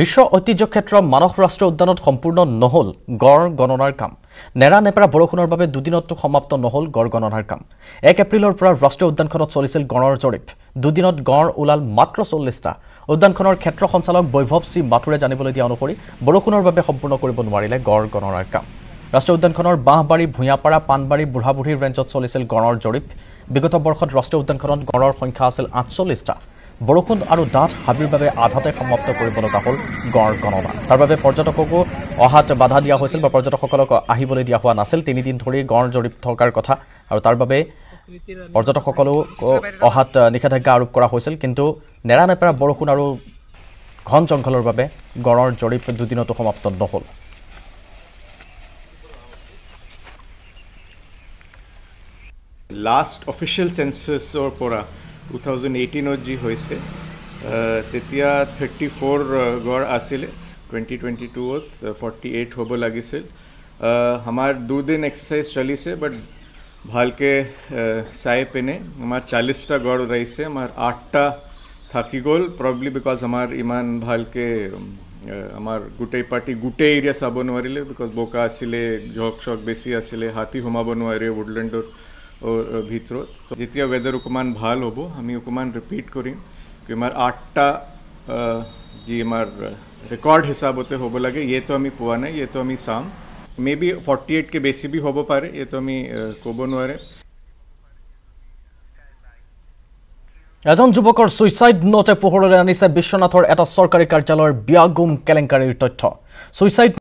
বিশ্ব ঐতিহ্য ক্ষেত্ৰ মানস ৰাষ্ট্ৰীয় উদ্যানত সম্পূৰ্ণ নহ'ল গড় গণনাৰ কাম নেৰানেপেৰা বৰষুণৰ বাবে দুদিনতো সমাপ্ত নহ'ল গড় গণনাৰ কাম এক এপ্ৰিলৰ পৰা ৰাষ্ট্ৰীয় উদ্যানখনত চলিছিল গঁড়ৰ জৰীপ দুদিনত গঁড় ওলাল মাত্ৰ চল্লিছটা উদ্যানখনৰ ক্ষেত্ৰ সঞ্চালক বৈভৱ সিং মাথুৰে জানিবলৈ দিয়া অনুসৰি বৰষুণৰ বাবে সম্পূৰ্ণ কৰিব নোৱাৰিলে গড় গণনাৰ কাম ৰাষ্ট্ৰীয় উদ্যানখনৰ বাঁহবাৰী ভূঞাপাৰা পাণবাৰী বুঢ়া বুঢ়ীৰ ৰেঞ্জত চলিছিল গড়ৰ জৰীপ বিগত বৰ্ষত ৰাষ্ট্ৰীয় উদ্যানখনত গঁড়ৰ সংখ্যা আছিল আঠচল্লিছটা বৰষুণ আৰু ডাঠ হাবিৰ বাবে আধাতে সমাপ্ত কৰিব লগা হ'ল গড় গণনা তাৰ বাবে পৰ্যটককো অহাত বাধা দিয়া হৈছিল বা পৰ্যটকসকলক আহিবলৈ দিয়া হোৱা নাছিল তিনিদিন ধৰি গড় জৰীপ থকাৰ কথা আৰু তাৰ বাবে পৰ্যটকসকলো অহাত নিষেধাজ্ঞা আৰোপ কৰা হৈছিল কিন্তু নেৰা নেপেৰা বৰষুণ আৰু ঘন জংঘলৰ বাবে গড়ৰ জৰীপ দুদিনতো সমাপ্ত নহ'ল লাষ্ট অফিচিয়েল চেঞ্চেছৰ পৰা টু থাউজেণ্ড এইটিনত যি হৈছে তেতিয়া থাৰ্টি ফ'ৰ গড় আছিলে টুৱেণ্টি টুৱেণ্টি টুত ফৰ্টি এইট হ'ব লাগিছিল আমাৰ দুদিন এক্সাৰচাইজ চলিছে বাট ভালকৈ চাই পিনে আমাৰ চাল্লিছটা গড় ওলাইছে আমাৰ আঠটা থাকি গ'ল প্ৰবলি বিকজ আমাৰ ইমান ভালকৈ আমাৰ গোটেই পাৰ্টি গোটেই এৰিয়া চাব নোৱাৰিলে বিকজ বোকা আছিলে জক চক বেছি আছিলে হাতী সোমাব নোৱাৰে উডলেণ্ডৰ ভিতৰত যেতিয়া ৱেডাৰ অকণমান ভাল হ'ব আমি অকণমান ৰিপিট কৰিম কি আমাৰ আঠটা যি আমাৰ ৰেকৰ্ড হিচাপতে হ'ব লাগে ইয়েতো আমি পোৱা নাই ইয়েতো আমি চাম মে বি ফৰ্টি এইটকৈ বেছি বি হ'ব পাৰে ইয়েতো আমি ক'ব নোৱাৰে এজন যুৱকৰ ছুইচাইড নটে পোহৰলৈ আনিছে বিশ্বনাথৰ এটা চৰকাৰী কাৰ্যালয়ৰ বিয়াগুম কেলেংকাৰীৰ তথ্য ছুইচাইড